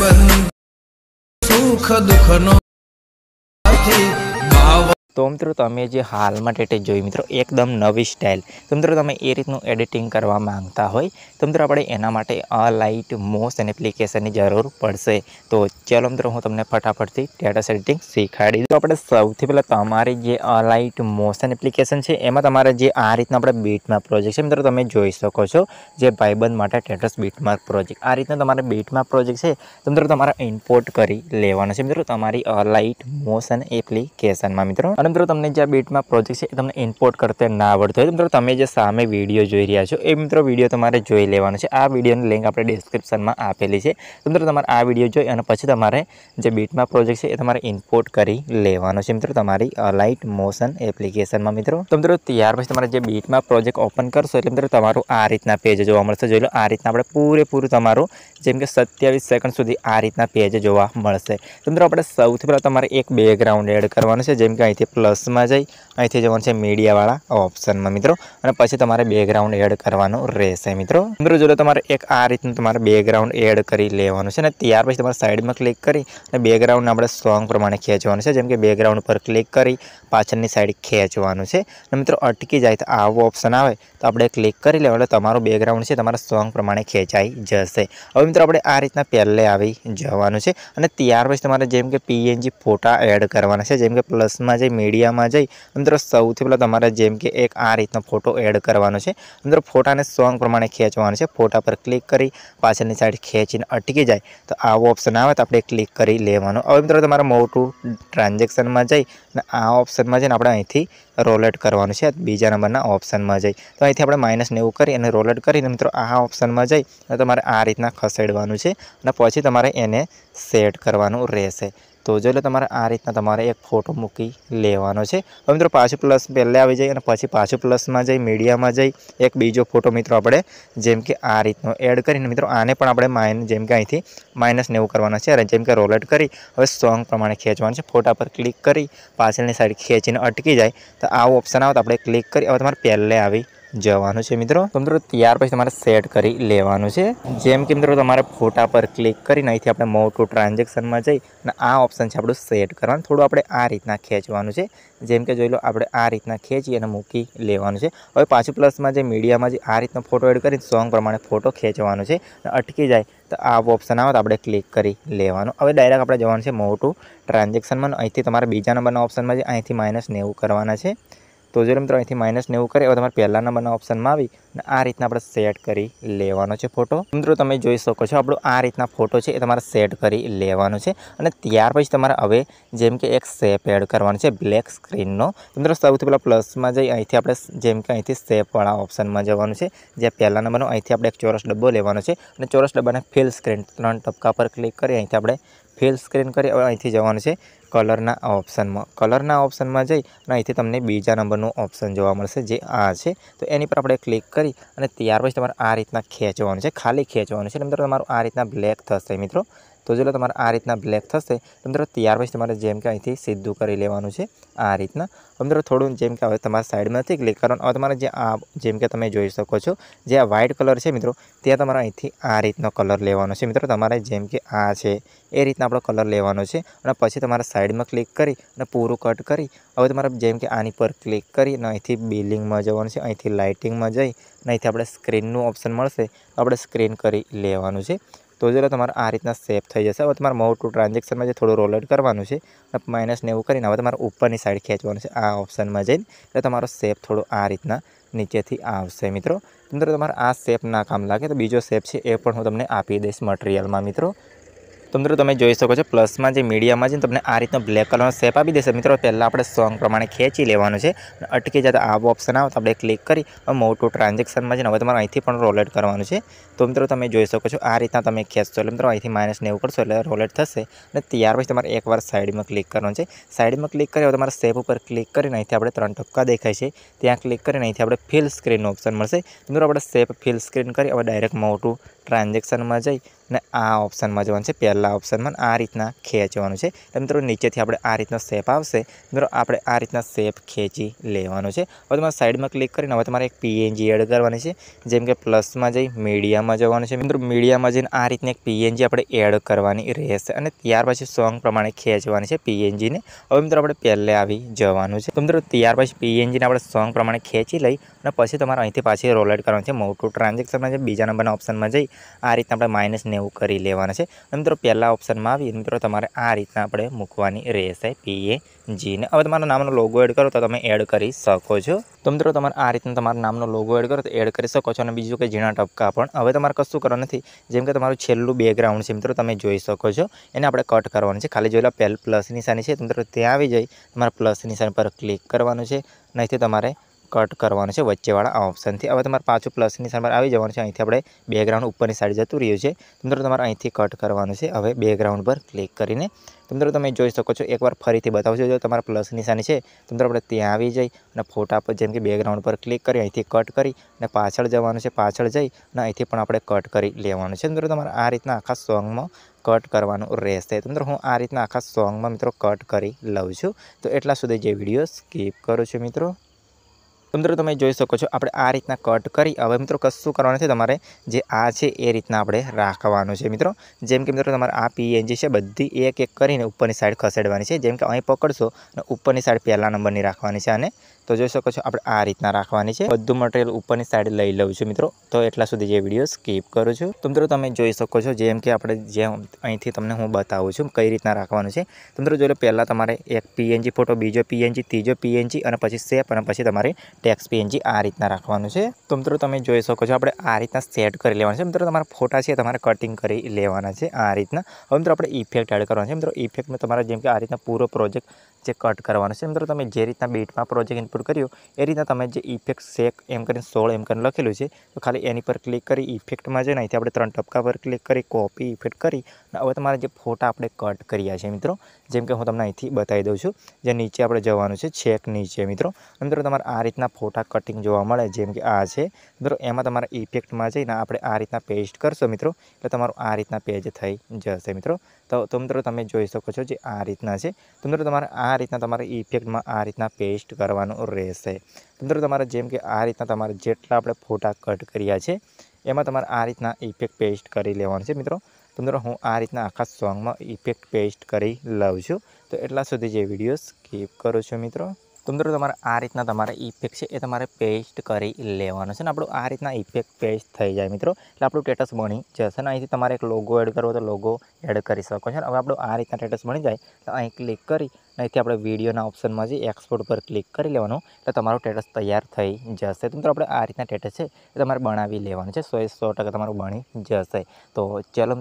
બંધ સુખ દુઃખનો તો મિત્રો તમે જે હાલમાં ટેટેજ જોઈ મિત્રો એકદમ નવી સ્ટાઇલ તો મિત્રો તમે એ રીતનું એડિટિંગ કરવા માંગતા હોય તો મિત્રો આપણે એના માટે આ લાઇટ મોશન એપ્લિકેશનની જરૂર પડશે તો ચાલો મિત્રો હું તમને ફટાફટથી ટેટસ એડિટિંગ શીખવાડી દઉં આપણે સૌથી પહેલાં તમારી જે અલાઇટ મોશન એપ્લિકેશન છે એમાં તમારે જે આ રીતના આપણે બીટમાં પ્રોજેક્ટ છે મિત્રો તમે જોઈ શકો છો જે ભાઈબંધ માટે ટેટસ બીટમાર્ક પ્રોજેક્ટ આ રીતના તમારે બીટમાં પ્રોજેક્ટ છે તો મિત્રો તમારે ઇમ્પોર્ટ કરી લેવાનો છે મિત્રો તમારી અલાઇટ મોશન એપ્લિકેશનમાં મિત્રો અને મિત્રો તમને જે આ બીટમાં પ્રોજેક્ટ છે એ તમને ઇમ્પોર્ટ કરતા ના આવડતો હોય તો મિત્રો તમે જે સામે વિડીયો જોઈ રહ્યા છો એ મિત્રો વિડીયો તમારે જોઈ લેવાનો છે આ વિડીયોની લિંક આપણે ડિસ્ક્રિપ્શનમાં આપેલી છે તો મિત્રો તમારે આ વિડીયો જોઈ અને પછી તમારે જે બીટમાં પ્રોજેક્ટ છે એ તમારે ઇમ્પોર્ટ કરી લેવાનો છે મિત્રો તમારી લાઇટ મોશન એપ્લિકેશનમાં મિત્રો તો મિત્રો ત્યાર પછી તમારે જે બીટમાં પ્રોજેક્ટ ઓપન કરશો એટલે મિત્રો તમારું આ રીતના પેજ જોવા મળશે જોઈ લો આ રીતના આપણે પૂરેપૂરું તમારું જેમ કે સત્યાવીસ સેકન્ડ સુધી આ રીતના પેજ જોવા મળશે તો મિત્રો આપણે સૌથી પહેલાં તમારે એક બેકગ્રાઉન્ડ એડ કરવાનું છે જેમ કે અહીંથી પ્લસમાં જઈ અહીંથી જવાનું છે મીડિયાવાળા ઓપ્શનમાં મિત્રો અને પછી તમારે બેકગ્રાઉન્ડ એડ કરવાનું રહેશે મિત્રો મિત્રો જો તમારે એક આ રીતનું તમારે બેકગ્રાઉન્ડ એડ કરી લેવાનું છે અને ત્યાર પછી તમારે સાઈડમાં ક્લિક કરી અને બેકગ્રાઉન્ડ આપણે સોંગ પ્રમાણે ખેંચવાનું છે જેમ કે બેકગ્રાઉન્ડ પર ક્લિક કરી પાછળની સાઈડ ખેંચવાનું છે અને મિત્રો અટકી જાય તો આવો ઓપ્શન આવે તો આપણે ક્લિક કરી લેવું એટલે તમારું બેકગ્રાઉન્ડ છે તમારા સોંગ પ્રમાણે ખેંચાઈ જશે હવે મિત્રો આપણે આ રીતના પહેલે આવી જવાનું છે અને ત્યાર પછી તમારે જેમ કે પીએનજી ફોટા એડ કરવાના છે જેમ કે પ્લસમાં જઈ મીડિયામાં જઈ અંદર સૌથી પહેલાં તમારે જેમ કે એક આ રીતનો ફોટો એડ કરવાનો છે અંદર ફોટાને સોંગ પ્રમાણે ખેંચવાનો છે ફોટા પર ક્લિક કરી પાછળની સાઈડ ખેંચીને અટકી જાય તો આવો ઓપ્શન આવે તો આપણે ક્લિક કરી લેવાનો હવે મિત્રો તમારે મોટું ટ્રાન્ઝેક્શનમાં જઈ અને આ ઓપ્શનમાં જઈને આપણે અહીંથી રોલેટ કરવાનું છે બીજા નંબરના ઓપ્શનમાં જઈ તો અહીંથી આપણે માઇનસ નેવું કરી અને રોલેટ કરીને મિત્રો આ ઓપ્શનમાં જઈ તમારે આ રીતના ખસેડવાનું છે અને પછી તમારે એને સેટ કરવાનું રહેશે તો જોઈ લો તમારે આ રીતના તમારે એક ફોટો મૂકી લેવાનો છે હવે મિત્રો પાછું પ્લસ પહેલે આવી જાય અને પછી પાછું પ્લસમાં જઈ મીડિયામાં જઈ એક બીજો ફોટો મિત્રો આપણે જેમ કે આ રીતનો એડ કરીને મિત્રો આને પણ આપણે માઇન જેમ કે અહીંથી માઇનસ નેવું કરવાના છે અને જેમ કે રોલેટ કરી હવે સોંગ પ્રમાણે ખેંચવાનું છે ફોટા પર ક્લિક કરી પાછળની સાઈડ ખેંચીને અટકી જાય તો આવો ઓપ્શન આવે તો આપણે ક્લિક કરી હવે તમારે પહેલે આવી જવાનું છે મિત્રો તો મિત્રો ત્યાર પછી તમારે સેટ કરી લેવાનું છે જેમ કે મિત્રો તમારે ફોટા પર ક્લિક કરીને અહીંથી આપણે મોટું ટુ ટ્રાન્ઝેક્શનમાં જઈ અને આ ઓપ્શન છે આપણું સેટ કરવાનું થોડું આપણે આ રીતના ખેંચવાનું છે જેમ કે જોઈ લો આપણે આ રીતના ખેંચી અને મૂકી લેવાનું છે હવે પાછું પ્લસમાં જે મીડિયામાં જે આ રીતનો ફોટો એડ કરીને સોંગ પ્રમાણે ફોટો ખેંચવાનો છે અટકી જાય તો આ ઓપ્શન આવે તો આપણે ક્લિક કરી લેવાનું હવે ડાયરેક્ટ આપણે જવાનું છે મોટું ટુ ટ્રાન્ઝેક્શનમાં અહીંથી તમારે બીજા નંબરના ઓપ્શનમાં જે અહીંથી માઇનસ નેવું કરવાના છે તો જો મિત્રો અહીંથી માઇનસ નેવું કરે હવે તમારે પહેલાં નંબરના ઓપ્શનમાં આવી અને આ રીતના આપણે સેટ કરી લેવાનો છે ફોટો મિત્રો તમે જોઈ શકો છો આપણો આ રીતના ફોટો છે એ તમારે સેટ કરી લેવાનો છે અને ત્યાર પછી તમારે હવે જેમ કે એક શેપ એડ કરવાનો છે બ્લેક સ્ક્રીનનો મિત્રો સૌથી પહેલાં પ્લસમાં જઈ અહીંથી આપણે જેમ કે અહીંથી શેપવાળા ઓપ્શનમાં જવાનું છે જે પહેલા નંબરનો અહીંથી આપણે એક ચોરસ ડબ્બો લેવાનો છે અને ચોરસ ડબ્બાને ફિલ સ્ક્રીન ત્રણ ટપકા પર ક્લિક કરી અહીંથી આપણે ફિલ સ્ક્રીન કરી હવે અહીંથી જવાનું છે કલરના ઓપ્શનમાં કલરના ઓપ્શનમાં જઈ અને અહીંથી તમને બીજા નંબરનું ઓપ્શન જોવા મળશે જે આ છે તો એની પર આપણે ક્લિક કરી અને ત્યાર પછી તમારે આ રીતના ખેંચવાનું છે ખાલી ખેંચવાનું છે મિત્રો તમારું આ રીતના બ્લેક થશે મિત્રો તો જો તમારે આ રીતના બ્લેક થશે તો મિત્રો ત્યાર પછી તમારે જેમ કે અહીંથી સીધું કરી લેવાનું છે આ રીતના મિત્રો થોડું જેમ કે હવે તમારા સાઈડમાં નથી ક્લિક કરવાનું હવે તમારે જે આ જેમ કે તમે જોઈ શકો છો જે આ વ્હાઇટ કલર છે મિત્રો ત્યાં તમારે અહીંથી આ રીતનો કલર લેવાનો છે મિત્રો તમારે જેમ કે આ છે એ રીતના આપણો કલર લેવાનો છે અને પછી તમારે સાઈડમાં ક્લિક કરી અને પૂરું કટ કરી હવે તમારે જેમ કે આની પર ક્લિક કરી અને અહીંથી બિલિંગમાં જવાનું છે અહીંથી લાઇટિંગમાં જઈ અને અહીંથી આપણે સ્ક્રીનનું ઓપ્શન મળશે આપણે સ્ક્રીન કરી લેવાનું છે તો જરા તમારે આ રીતના સેફ થઈ જશે હવે તમારે મોટું ટ્રાન્ઝેક્શનમાં જે થોડું રોલેટ કરવાનું છે માઇનસ એવું કરીને હવે તમારે ઉપરની સાઈડ ખેંચવાનું છે આ ઓપ્શનમાં જઈને એટલે તમારો સેફ થોડો આ રીતના નીચેથી આવશે મિત્રો મિત્રો તમારે આ શેપ કામ લાગે તો બીજો શેપ છે એ પણ હું તમને આપી દઈશ મટીરિયલમાં મિત્રો તો મિત્રો તમે જોઈ શકો છો પ્લસમાં જે મીડિયામાં છે તમને આ રીતનો બ્લેક કલરનો શેપ આપી દેશે મિત્રો પહેલાં આપણે સોંગ પ્રમાણે ખેંચી લેવાનું છે અટકી જતા આવો ઓપ્શન આવે તો આપણે ક્લિક કરી મોટું ટ્રાન્ઝેક્શનમાં જઈને હવે તમારે અહીંથી પણ રોલેટ કરવાનું છે તો મિત્રો તમે જોઈ શકો છો આ રીતના તમે ખેંચશો એટલે મિત્રો અહીંથી માઇનસ નેવું કરશો એટલે રોલેટ થશે અને ત્યાર પછી તમારે એકવાર સાઈડમાં ક્લિક કરવાનું છે સાઈડમાં ક્લિક કરી હવે તમારે સેપ ઉપર ક્લિક કરીને અહીંથી આપણે ત્રણ ટપકા દેખાય છે ત્યાં ક્લિક કરીને અહીંથી આપણે ફિલ સ્ક્રીનનો ઓપ્શન મળશે મિત્રો આપણે સેપ ફિલ સ્ક્રીન કરી હવે ડાયરેક્ટ મોટું ટ્રાન્ઝેક્શનમાં જઈ અને આ ઓપ્શનમાં જવાનું છે પહેલાં ઓપ્શનમાં આ રીતના ખેંચવાનું છે મિત્રો નીચેથી આપણે આ રીતનો શેપ આવશે મિત્રો આપણે આ રીતના શેપ ખેંચી લેવાનું છે હવે તમારે સાઈડમાં ક્લિક કરીને હવે તમારે એક પીએનજી એડ કરવાની છે જેમ કે પ્લસમાં જઈ મીડિયામાં જવાનું છે મિત્રો મીડિયામાં જઈને આ રીતની એક પીએનજી આપણે એડ કરવાની રહેશે અને ત્યાર પછી સોંગ પ્રમાણે ખેંચવાની છે પીએનજીને હવે મિત્રો આપણે પહેલે આવી જવાનું છે તો મિત્રો ત્યાર પછી પીએનજીને આપણે સોંગ પ્રમાણે ખેંચી લઈ અને પછી તમારે અહીંથી પાછી રોલેટ કરવાનું છે મોટું ટ્રાન્ઝેક્શનમાં જે બીજા નંબરના ઓપ્શનમાં જઈ આ રીતના આપણે માઇનસ નેવું કરી લેવાના છે મિત્રો પહેલાં ઓપ્શનમાં આવી મિત્રો તમારે આ રીતના આપણે મૂકવાની રહેશે પીએ જીને હવે તમારા નામનો લોગો એડ કરો તો તમે એડ કરી શકો છો તો મિત્રો તમારે આ રીતના તમારા નામનો લોગો એડ કરો તો એડ કરી શકો છો અને બીજું કે ઝીણા ટપકા પણ હવે તમારે કશું કરવા નથી જેમ કે તમારું છેલ્લું બેકગ્રાઉન્ડ છે મિત્રો તમે જોઈ શકો છો એને આપણે કટ કરવાનું છે ખાલી જોયેલા પહેલ પ્લસ નિશાની છે મિત્રો ત્યાં આવી જઈ તમારે પ્લસ નિશાની પર ક્લિક કરવાનું છે નહીંથી તમારે કટ કરવાનું છે વચ્ચેવાળા ઓપ્શનથી હવે તમારે પાછું પ્લસની સામે આવી જવાનું છે અહીંથી આપણે બેકગ્રાઉન્ડ ઉપરની સાઈડ જતું રહ્યું છે મિત્રો તમારે અહીંથી કટ કરવાનું છે હવે બેકગ્રાઉન્ડ પર ક્લિક કરીને મિત્રો તમે જોઈ શકો છો એકવાર ફરીથી બતાવજો જો તમારા પ્લસ નિશાની છે તો મિત્રો આપણે ત્યાં આવી જઈ અને ફોટા પર જેમ કે બેકગ્રાઉન્ડ પર ક્લિક કરી અહીંથી કટ કરી અને પાછળ જવાનું છે પાછળ જઈ અને અહીંથી પણ આપણે કટ કરી લેવાનું છે મિત્રો તમારે આ રીતના આખા સોંગમાં કટ કરવાનું રહેશે તો મિત્રો હું આ રીતના આખા સોંગમાં મિત્રો કટ કરી લઉં છું તો એટલા સુધી જે વિડીયો સ્કીપ કરું છું મિત્રો તો મિત્રો તમે જોઈ શકો છો આપણે આ રીતના કટ કરી હવે મિત્રો કશું કરવાનું છે તમારે જે આ છે એ રીતના આપણે રાખવાનું છે મિત્રો જેમ કે મિત્રો તમારે આ પીએનજી છે બધી એક એક કરીને ઉપરની સાઈડ ખસેડવાની છે જેમ કે અહીં પકડશો અને ઉપરની સાઈડ પહેલા નંબરની રાખવાની છે અને તો જોઈ શકો છો આપણે આ રીતના રાખવાની છે બધું મટીરિયલ ઉપરની સાઈડ લઈ લઉં છું મિત્રો તો એટલા સુધી જે વિડીયો સ્કીપ કરું છું તો મિત્રો તમે જોઈ શકો છો જેમ કે આપણે જે અહીંથી તમને હું બતાવું છું કઈ રીતના રાખવાનું છે તો મિત્રો જોઈ લો પહેલાં તમારે એક પીએનજી ફોટો બીજો પીએનજી ત્રીજો પીએનજી અને પછી સેપ અને પછી તમારે ટેક્સ પીએનજી આ રીતના રાખવાનું છે તો મિત્રો તમે જોઈ શકો છો આપણે આ રીતના સેટ કરી લેવાનું છે મિત્રો તમારા ફોટા છે તમારે કટિંગ કરી લેવાના છે આ રીતના હવે મિત્રો આપણે ઇફેક્ટ એડ કરવાનો છે મિત્રો ઇફેક્ટમાં તમારા જેમ કે આ રીતના પૂરો પ્રોજેક્ટ જે કટ કરવાનું છે મિત્રો તમે જે રીતના બીટમાં પ્રોજેક્ટ ઇનપુટ કર્યો એ રીતના તમે જે ઇફેક્ટ શેક એમ કરીને સોળ એમ કરીને લખેલું છે તો ખાલી એની પર ક્લિક કરી ઇફેક્ટમાં જઈને અહીંથી આપણે ત્રણ ટપકા પર ક્લિક કરી કોપી ઇફેક્ટ કરી અને હવે તમારા જે ફોટા આપણે કટ કર્યા છે મિત્રો જેમ કે હું તમને અહીંથી બતાવી દઉં છું જે નીચે આપણે જવાનું છે છેક નીચે મિત્રો મિત્રો તમારે આ રીતના ફોટા કટિંગ જોવા મળે જેમ કે આ છે મિત્રો એમાં તમારા ઇફેક્ટમાં જઈને આપણે આ રીતના પેસ્ટ કરશો મિત્રો એટલે તમારું આ રીતના પેજ થઈ જશે મિત્રો તો મિત્રો તમે જોઈ શકો છો જે આ રીતના છે તો મિત્રો તમારે આ આ રીતના તમારે ઇફેક્ટમાં આ રીતના પેસ્ટ કરવાનું રહેશે મિત્રો તમારે જેમ કે આ રીતના તમારે જેટલા આપણે ફોટા કટ કર્યા છે એમાં તમારે આ રીતના ઇફેક્ટ પેસ્ટ કરી લેવાનું છે મિત્રો તો મિત્રો હું આ રીતના આખા સોંગમાં ઇફેક્ટ પેસ્ટ કરી લઉં છું તો એટલા સુધી જે વિડીયો સ્કીપ કરું છું મિત્રો તો મિત્રો તમારે આ રીતના તમારે ઇફેક્ટ છે એ તમારે પેસ્ટ કરી લેવાનો છે ને આપણું આ રીતના ઇફેક્ટ પેસ્ટ થઈ જાય મિત્રો એટલે આપણું ટેટસ બની જશે ને અહીંથી તમારે એક લોગો એડ કરવો તો લોગો એડ કરી શકો છો હવે આપણું આ રીતના ટેટસ બની જાય તો અહીં ક્લિક કરી અહીંથી આપણે વિડીયોના ઓપ્શનમાં જે એક્સપોર્ટ પર ક્લિક કરી લેવાનું એટલે તમારું ટેટસ તૈયાર થઈ જશે તો મિત્રો આપણે આ રીતના સ્ટેટસ છે એ તમારે બનાવી લેવાનું છે સો એ સો ટકા તમારું બની જશે તો ચલો